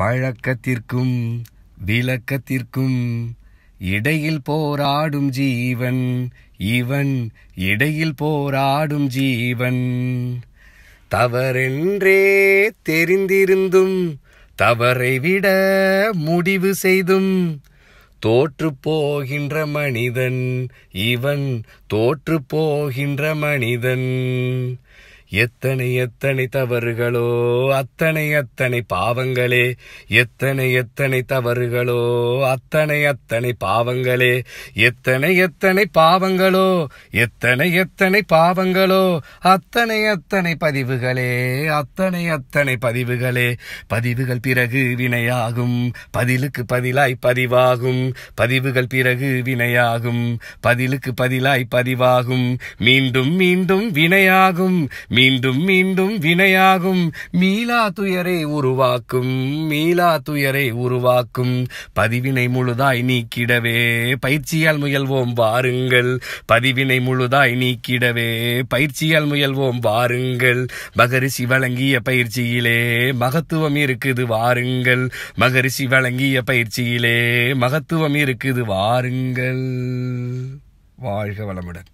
பழக்கத்திற்கும் விளக்கத்திற்கும் இடையில் போராடும் ஜீவன் இவன் இடையில் போராடும் ஜீவன் தவறென்றே தெரிந்திருந்தும் தவறை விட முடிவு செய்தும் தோற்று போகின்ற மனிதன் இவன் தோற்று போகின்ற மனிதன் எத்தனை எத்தனை தவறுகளோ அத்தனை அத்தனை பாவங்களே எத்தனை எத்தனை தவறுகளோ அத்தனை அத்தனை பாவங்களே எத்தனை எத்தனை பாவங்களோ எத்தனை எத்தனை பாவங்களோ அத்தனை அத்தனை பதிவுகளே அத்தனை அத்தனை பதிவுகளே பதிவுகள் பிறகு வினையாகும் பதிலுக்கு பதிலாய் பதிவாகும் பதிவுகள் பிறகு வினையாகும் பதிலுக்கு பதிலாய் பதிவாகும் மீண்டும் மீண்டும் வினையாகும் மீ மீண்டும் மீண்டும் வினையாகும் மீளா துயரை உருவாக்கும் மீளா துயரை உருவாக்கும் பதிவினை முழுதாய் நீக்கிடவே பயிற்சியால் முயல்வோம் வாருங்கள் பதிவினை முழுதாய் நீக்கிடவே பயிற்சியால் முயல்வோம் வாருங்கள் மகரிஷி வழங்கிய பயிற்சியிலே மகத்துவம் இருக்குது வாருங்கள் மகரிஷி வழங்கிய பயிற்சியிலே மகத்துவம் இருக்குது வாருங்கள் வாழ்க வளமுடன்